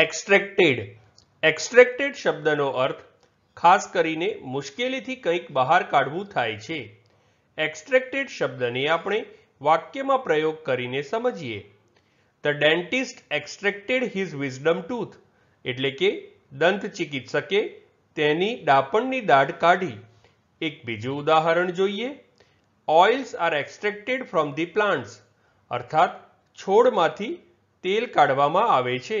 એક્સ્ટ્રેક્ટેડ એક્સ્ટ્રેક્ટેડ શબ્દનો અર્થ ખાસ કરીને મુશ્કેલીથી કંઈક બહાર કાઢવું થાય છે એક્સ્ટ્રેક્ટેડ શબ્દને આપણે વાક્યમાં પ્રયોગ કરીને સમજીએ the dentist extracted his wisdom tooth એટલે કે દંત ચિકિત્સકે તેની ડાપણની દાઢ કાઢી એક બીજું ઉદાહરણ જોઈએ oils are extracted from the plants અર્થાત છોડમાંથી તેલ કાઢવામાં આવે છે